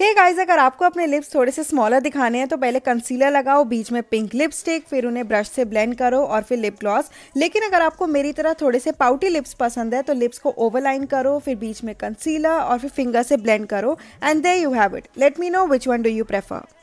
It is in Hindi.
हे गाइस अगर आपको अपने लिप्स थोड़े से स्मॉलर दिखाने हैं तो पहले कंसीलर लगाओ बीच में पिंक लिपस्टिक फिर उन्हें ब्रश से ब्लेंड करो और फिर लिप ग्लॉस लेकिन अगर आपको मेरी तरह थोड़े से पाउटी लिप्स पसंद है तो लिप्स को ओवरलाइन करो फिर बीच में कंसीलर और फिर फिंगर से ब्लेंड करो and there you have it let me know which one do you prefer